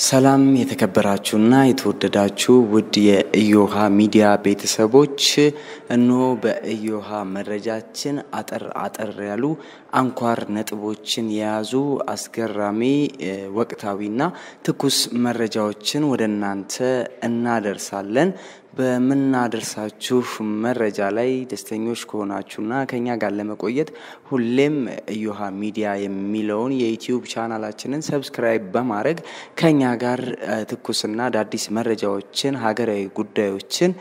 ሰላም የተከበራችሁና የተወደዳችሁ ውድ የኢዮሃ ሚዲያ ቤተሰቦች፣ እንሆ በኢዮሃ መረጃችን አጠር አጠር ያሉ አንኳር ነጥቦችን የያዙ አስገራሚ ወቅታዊና ትኩስ መረጃዎችን ወደ እናንተ እናደርሳለን። በምናደርሳችሁ መረጃ ላይ ደስተኞች ከሆናችሁና ከኛ ጋር ለመቆየት ሁሌም እዮሃ ሚዲያ የሚለውን የዩትዩብ ቻናላችንን ሰብስክራይብ በማድረግ ከኛ ጋር ትኩስና አዳዲስ መረጃዎችን፣ ሀገራዊ ጉዳዮችን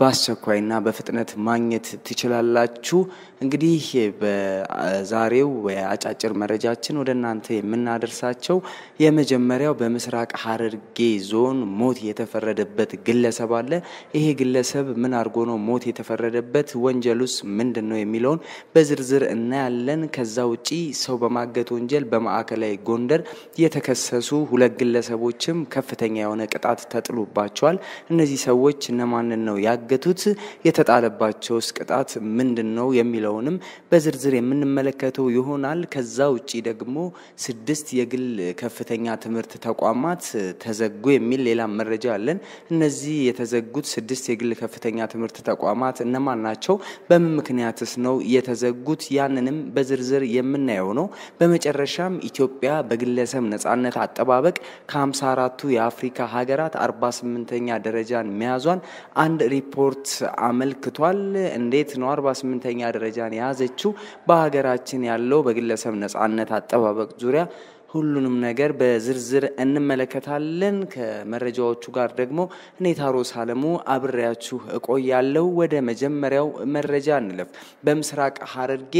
በአስቸኳይና በፍጥነት ማግኘት ትችላላችሁ። እንግዲህ በዛሬው አጫጭር መረጃችን ወደ እናንተ የምናደርሳቸው የመጀመሪያው በምስራቅ ሐረርጌ ዞን ሞት የተፈረደበት ግለሰብ አለ። ይሄ ግለሰብ ምን አድርጎ ነው ሞት የተፈረደበት? ወንጀሉስ ምንድን ነው የሚለውን በዝርዝር እናያለን። ከዛ ውጪ ሰው በማገት ወንጀል በማዕከላዊ ጎንደር የተከሰሱ ሁለት ግለሰቦችም ከፍተኛ የሆነ ቅጣት ተጥሎባቸዋል። እነዚህ ሰዎች እነማንን ነው ያገ ያገቱት የተጣለባቸውስ ቅጣት ምንድን ነው የሚለውንም በዝርዝር የምንመለከተው ይሆናል። ከዛ ውጪ ደግሞ ስድስት የግል ከፍተኛ ትምህርት ተቋማት ተዘጉ የሚል ሌላ መረጃ አለን። እነዚህ የተዘጉት ስድስት የግል ከፍተኛ ትምህርት ተቋማት እነማን ናቸው? በምን ምክንያትስ ነው የተዘጉት? ያንንም በዝርዝር የምናየው ነው። በመጨረሻም ኢትዮጵያ በግለሰብ ነጻነት አጠባበቅ ከ54ቱ የአፍሪካ ሀገራት 48ኛ ደረጃን መያዟን አንድ ሪፖርት ሪፖርት አመልክቷል። እንዴት ነው 48 ደረጃን የያዘችው? በሀገራችን ያለው በግለሰብ ነጻነት አጠባበቅ ዙሪያ ሁሉንም ነገር በዝርዝር እንመለከታለን። ከመረጃዎቹ ጋር ደግሞ እኔ ታሮስ አለሙ አብሬያችሁ እቆያለሁ። ወደ መጀመሪያው መረጃ እንለፍ። በምስራቅ ሐረርጌ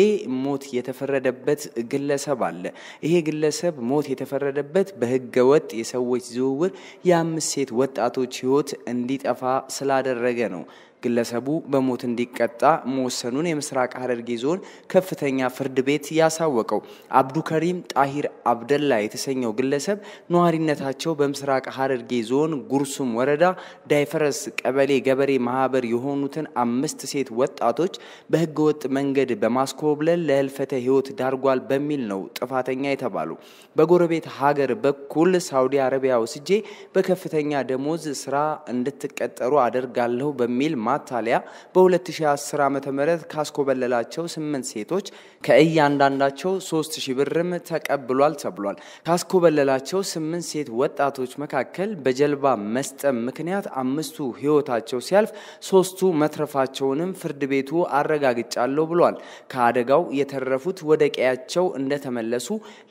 ሞት የተፈረደበት ግለሰብ አለ። ይሄ ግለሰብ ሞት የተፈረደበት በህገ ወጥ የሰዎች ዝውውር የአምስት ሴት ወጣቶች ህይወት እንዲጠፋ ስላደረገ ነው። ግለሰቡ በሞት እንዲቀጣ መወሰኑን የምስራቅ ሐረርጌ ዞን ከፍተኛ ፍርድ ቤት ያሳወቀው አብዱ ከሪም ጣሂር አብደላ የተሰኘው ግለሰብ ነዋሪነታቸው በምስራቅ ሐረርጌ ዞን ጉርሱም ወረዳ ዳይፈረስ ቀበሌ ገበሬ ማህበር የሆኑትን አምስት ሴት ወጣቶች በህገወጥ መንገድ በማስኮብለል ለህልፈተ ህይወት ዳርጓል በሚል ነው ጥፋተኛ የተባሉ። በጎረቤት ሀገር በኩል ሳውዲ አረቢያ ወስጄ በከፍተኛ ደሞዝ ስራ እንድትቀጠሩ አደርጋለሁ በሚል ታሊያ በ2010 ዓ ም ካስኮበለላቸው ስምንት ሴቶች ከእያንዳንዳቸው 3000 ብርም ተቀብሏል ተብሏል። ካስኮበለላቸው ስምንት ሴት ወጣቶች መካከል በጀልባ መስጠም ምክንያት አምስቱ ህይወታቸው ሲያልፍ፣ ሶስቱ መትረፋቸውንም ፍርድ ቤቱ አረጋግጫለሁ ብሏል። ከአደጋው የተረፉት ወደ ቀያቸው እንደተመለሱ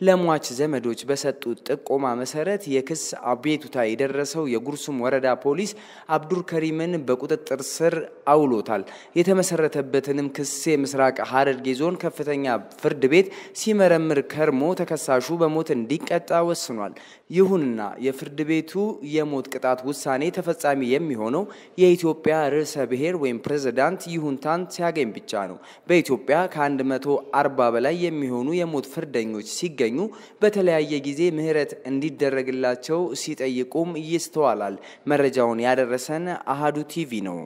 ለሟች ዘመዶች በሰጡት ጥቆማ መሰረት የክስ አቤቱታ የደረሰው የጉርሱም ወረዳ ፖሊስ አብዱር ከሪምን በቁጥጥር ስር ቁጥጥር አውሎታል። የተመሰረተበትንም ክስ የምስራቅ ሐረርጌ ዞን ከፍተኛ ፍርድ ቤት ሲመረምር ከርሞ ተከሳሹ በሞት እንዲቀጣ ወስኗል። ይሁንና የፍርድ ቤቱ የሞት ቅጣት ውሳኔ ተፈጻሚ የሚሆነው የኢትዮጵያ ርዕሰ ብሔር ወይም ፕሬዝዳንት ይሁንታን ሲያገኝ ብቻ ነው። በኢትዮጵያ ከ140 በላይ የሚሆኑ የሞት ፍርደኞች ሲገኙ በተለያየ ጊዜ ምህረት እንዲደረግላቸው ሲጠይቁም ይስተዋላል። መረጃውን ያደረሰን አሃዱ ቲቪ ነው።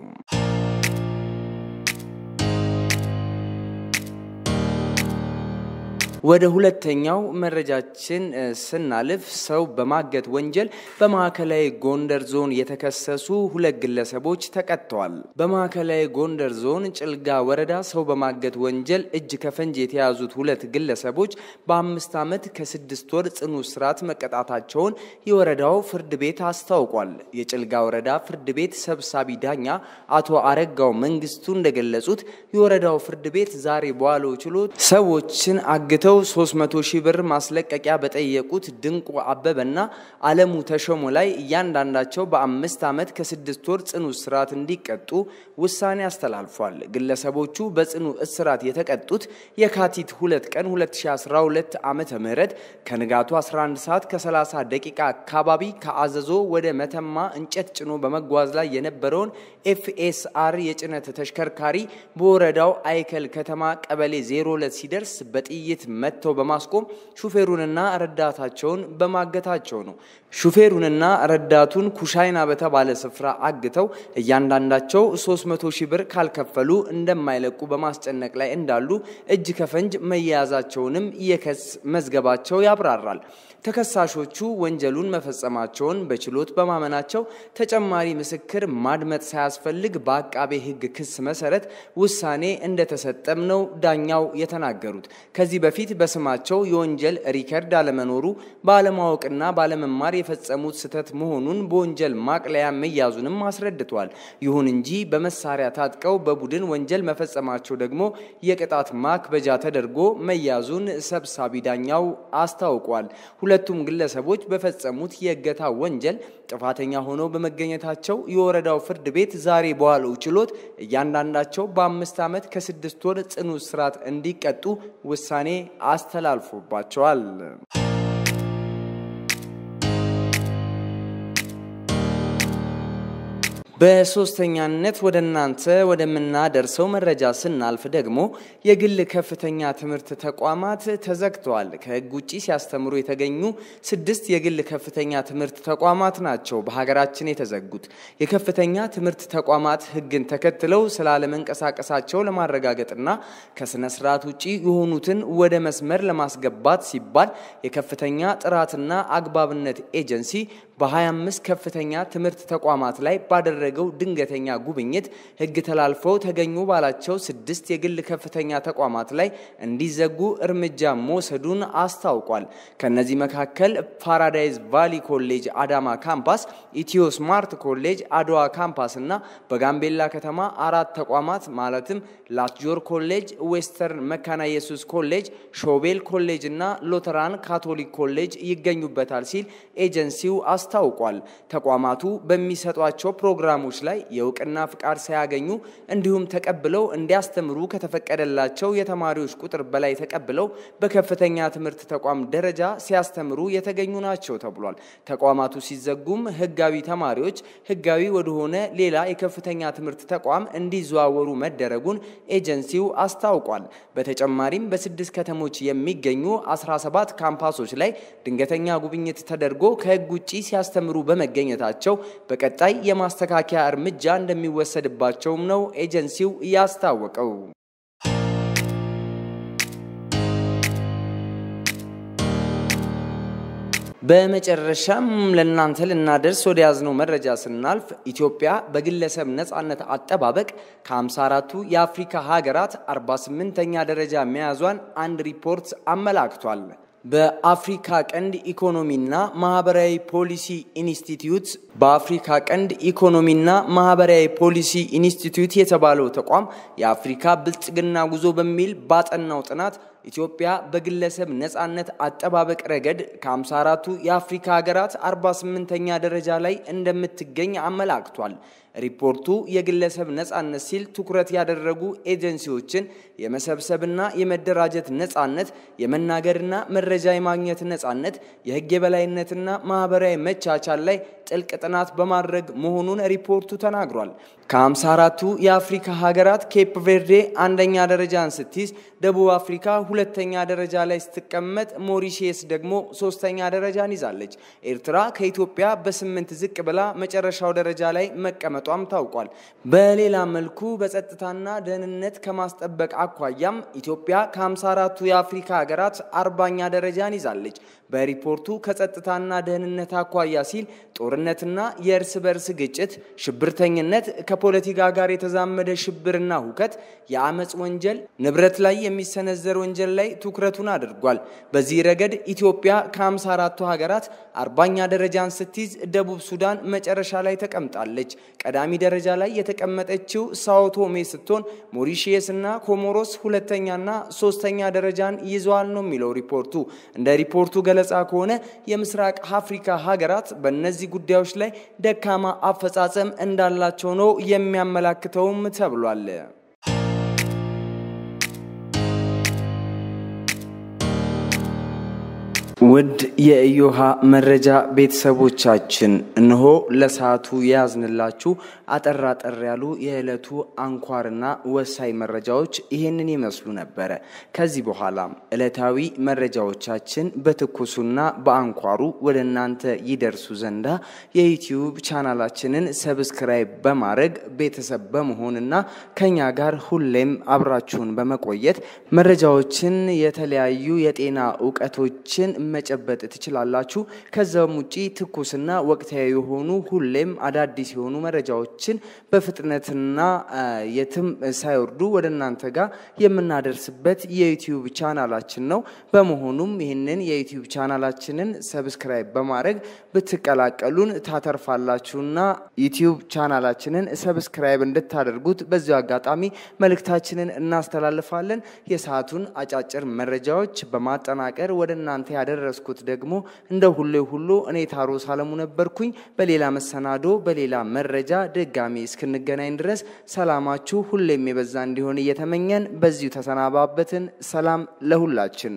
ወደ ሁለተኛው መረጃችን ስናልፍ ሰው በማገት ወንጀል በማዕከላዊ ጎንደር ዞን የተከሰሱ ሁለት ግለሰቦች ተቀጥተዋል። በማዕከላዊ ጎንደር ዞን ጭልጋ ወረዳ ሰው በማገት ወንጀል እጅ ከፈንጅ የተያዙት ሁለት ግለሰቦች በአምስት ዓመት ከስድስት ወር ጽኑ እስራት መቀጣታቸውን የወረዳው ፍርድ ቤት አስታውቋል። የጭልጋ ወረዳ ፍርድ ቤት ሰብሳቢ ዳኛ አቶ አረጋው መንግስቱ እንደገለጹት የወረዳው ፍርድ ቤት ዛሬ በዋለው ችሎት ሰዎችን አግተው ይዘው 300 ሺህ ብር ማስለቀቂያ በጠየቁት ድንቁ አበበና አለሙ ተሸሞ ላይ እያንዳንዳቸው በአምስት ዓመት ከስድስት ወር ጽኑ እስራት እንዲቀጡ ውሳኔ አስተላልፏል። ግለሰቦቹ በጽኑ እስራት የተቀጡት የካቲት 2 ቀን 2012 ዓ ም ከንጋቱ 11 ሰዓት ከ30 ደቂቃ አካባቢ ከአዘዞ ወደ መተማ እንጨት ጭኖ በመጓዝ ላይ የነበረውን ኤፍኤስአር የጭነት ተሽከርካሪ በወረዳው አይከል ከተማ ቀበሌ 02 ሲደርስ በጥይት መጥተው በማስቆም ሹፌሩንና ረዳታቸውን በማገታቸው ነው። ሹፌሩንና ረዳቱን ኩሻይና በተባለ ስፍራ አግተው እያንዳንዳቸው 300 ሺህ ብር ካልከፈሉ እንደማይለቁ በማስጨነቅ ላይ እንዳሉ እጅ ከፈንጅ መያያዛቸውንም የክስ መዝገባቸው ያብራራል። ተከሳሾቹ ወንጀሉን መፈጸማቸውን በችሎት በማመናቸው ተጨማሪ ምስክር ማድመጥ ሳያስፈልግ በአቃቤ ሕግ ክስ መሰረት ውሳኔ እንደተሰጠም ነው ዳኛው የተናገሩት። ከዚህ በፊት በስማቸው የወንጀል ሪከርድ አለመኖሩ ባለማወቅና ባለመማር የፈጸሙት ስህተት መሆኑን በወንጀል ማቅለያ መያዙንም አስረድቷል። ይሁን እንጂ በመሳሪያ ታጥቀው በቡድን ወንጀል መፈጸማቸው ደግሞ የቅጣት ማክበጃ ተደርጎ መያዙን ሰብሳቢ ዳኛው አስታውቋል። ሁለቱም ግለሰቦች በፈጸሙት የእገታ ወንጀል ጥፋተኛ ሆነው በመገኘታቸው የወረዳው ፍርድ ቤት ዛሬ በዋለው ችሎት እያንዳንዳቸው በአምስት ዓመት ከስድስት ወር ጽኑ እስራት እንዲቀጡ ውሳኔ አስተላልፎባቸዋል። በሶስተኛነት ወደ እናንተ ወደምናደርሰው መረጃ ስናልፍ ደግሞ የግል ከፍተኛ ትምህርት ተቋማት ተዘግተዋል። ከህግ ውጭ ሲያስተምሩ የተገኙ ስድስት የግል ከፍተኛ ትምህርት ተቋማት ናቸው በሀገራችን የተዘጉት። የከፍተኛ ትምህርት ተቋማት ህግን ተከትለው ስላለመንቀሳቀሳቸው ለማረጋገጥና ከስነ ስርዓት ውጭ የሆኑትን ወደ መስመር ለማስገባት ሲባል የከፍተኛ ጥራትና አግባብነት ኤጀንሲ በ25 ከፍተኛ ትምህርት ተቋማት ላይ ባደረገው ድንገተኛ ጉብኝት ሕግ ተላልፈው ተገኙ ባላቸው ስድስት የግል ከፍተኛ ተቋማት ላይ እንዲዘጉ እርምጃ መውሰዱን አስታውቋል። ከነዚህ መካከል ፓራዳይዝ ቫሊ ኮሌጅ አዳማ ካምፓስ፣ ኢትዮ ስማርት ኮሌጅ አድዋ ካምፓስ እና በጋምቤላ ከተማ አራት ተቋማት ማለትም ላትጆር ኮሌጅ፣ ዌስተርን መካና ኢየሱስ ኮሌጅ፣ ሾቤል ኮሌጅ እና ሎተራን ካቶሊክ ኮሌጅ ይገኙበታል ሲል ኤጀንሲው አስ አስታውቋል። ተቋማቱ በሚሰጧቸው ፕሮግራሞች ላይ የእውቅና ፍቃድ ሳያገኙ እንዲሁም ተቀብለው እንዲያስተምሩ ከተፈቀደላቸው የተማሪዎች ቁጥር በላይ ተቀብለው በከፍተኛ ትምህርት ተቋም ደረጃ ሲያስተምሩ የተገኙ ናቸው ተብሏል። ተቋማቱ ሲዘጉም ህጋዊ ተማሪዎች ህጋዊ ወደሆነ ሌላ የከፍተኛ ትምህርት ተቋም እንዲዘዋወሩ መደረጉን ኤጀንሲው አስታውቋል። በተጨማሪም በስድስት ከተሞች የሚገኙ 17 ካምፓሶች ላይ ድንገተኛ ጉብኝት ተደርጎ ከህግ ውጭ ሲያስተምሩ በመገኘታቸው በቀጣይ የማስተካከያ እርምጃ እንደሚወሰድባቸውም ነው ኤጀንሲው ያስታወቀው። በመጨረሻም ለእናንተ ልናደርስ ወደ ያዝነው መረጃ ስናልፍ ኢትዮጵያ በግለሰብ ነፃነት አጠባበቅ ከ54ቱ የአፍሪካ ሀገራት 48ኛ ደረጃ መያዟን አንድ ሪፖርት አመላክቷል። በአፍሪካ ቀንድ ኢኮኖሚና ማህበራዊ ፖሊሲ ኢንስቲትዩት በአፍሪካ ቀንድ ኢኮኖሚና ማህበራዊ ፖሊሲ ኢንስቲትዩት የተባለው ተቋም የአፍሪካ ብልጽግና ጉዞ በሚል ባጠናው ጥናት ኢትዮጵያ በግለሰብ ነጻነት አጠባበቅ ረገድ ከ54ቱ የአፍሪካ ሀገራት 48ኛ ደረጃ ላይ እንደምትገኝ አመላክቷል። ሪፖርቱ የግለሰብ ነጻነት ሲል ትኩረት ያደረጉ ኤጀንሲዎችን የመሰብሰብና የመደራጀት ነጻነት፣ የመናገርና መረጃ የማግኘት ነጻነት፣ የህግ የበላይነትና ማህበራዊ መቻቻል ላይ ጥልቅ ጥናት በማድረግ መሆኑን ሪፖርቱ ተናግሯል። ከ54ቱ የአፍሪካ ሀገራት ኬፕ ቬርዴ አንደኛ ደረጃን ስትይዝ፣ ደቡብ አፍሪካ ሁለተኛ ደረጃ ላይ ስትቀመጥ ሞሪሼስ ደግሞ ሶስተኛ ደረጃን ይዛለች። ኤርትራ ከኢትዮጵያ በስምንት ዝቅ ብላ መጨረሻው ደረጃ ላይ መቀመጧም ታውቋል። በሌላ መልኩ በጸጥታና ደህንነት ከማስጠበቅ አኳያም ኢትዮጵያ ከ54ቱ የአፍሪካ ሀገራት አርባኛ ደረጃን ይዛለች። በሪፖርቱ ከጸጥታና ደህንነት አኳያ ሲል ጦርነትና የእርስ በርስ ግጭት፣ ሽብርተኝነት፣ ከፖለቲካ ጋር የተዛመደ ሽብርና ሁከት፣ የአመፅ ወንጀል፣ ንብረት ላይ የሚሰነዘር ወንጀል ላይ ትኩረቱን አድርጓል። በዚህ ረገድ ኢትዮጵያ ከ54ቱ ሀገራት አርባኛ ደረጃን ስትይዝ ደቡብ ሱዳን መጨረሻ ላይ ተቀምጣለች። ቀዳሚ ደረጃ ላይ የተቀመጠችው ሳውቶሜ ስትሆን ሞሪሺየስ እና ኮሞሮስ ሁለተኛና ሶስተኛ ደረጃን ይዘዋል ነው የሚለው ሪፖርቱ እንደ ሪፖርቱ ገለጻ ከሆነ የምስራቅ አፍሪካ ሀገራት በእነዚህ ጉዳዮች ላይ ደካማ አፈጻጸም እንዳላቸው ነው የሚያመላክተውም ተብሏል። ውድ የኢዮሃ መረጃ ቤተሰቦቻችን እነሆ ለሰዓቱ የያዝንላችሁ አጠራጠር ያሉ የዕለቱ አንኳርና ወሳኝ መረጃዎች ይህንን ይመስሉ ነበረ። ከዚህ በኋላም ዕለታዊ መረጃዎቻችን በትኩሱና በአንኳሩ ወደ እናንተ ይደርሱ ዘንዳ የዩትዩብ ቻናላችንን ሰብስክራይብ በማድረግ ቤተሰብ በመሆንና ከኛ ጋር ሁሌም አብራችሁን በመቆየት መረጃዎችን የተለያዩ የጤና እውቀቶችን መጨበጥ ትችላላችሁ። ከዛም ውጪ ትኩስና ወቅታዊ የሆኑ ሁሌም አዳዲስ የሆኑ መረጃዎችን በፍጥነትና የትም ሳይወርዱ ወደ እናንተ ጋር የምናደርስበት የዩቲዩብ ቻናላችን ነው። በመሆኑም ይህንን የዩቲዩብ ቻናላችንን ሰብስክራይብ በማድረግ ብትቀላቀሉን ታተርፋላችሁና ዩቲዩብ ቻናላችንን ሰብስክራይብ እንድታደርጉት በዚሁ አጋጣሚ መልእክታችንን እናስተላልፋለን። የሰዓቱን አጫጭር መረጃዎች በማጠናቀር ወደ እናንተ ያደረ ያደረስኩት ደግሞ እንደ ሁሌ ሁሉ እኔ ታሮ ሳለሙ ነበርኩኝ። በሌላ መሰናዶ በሌላ መረጃ ድጋሚ እስክንገናኝ ድረስ ሰላማችሁ ሁሌም የበዛ እንዲሆን እየተመኘን በዚሁ ተሰናባበትን። ሰላም ለሁላችን።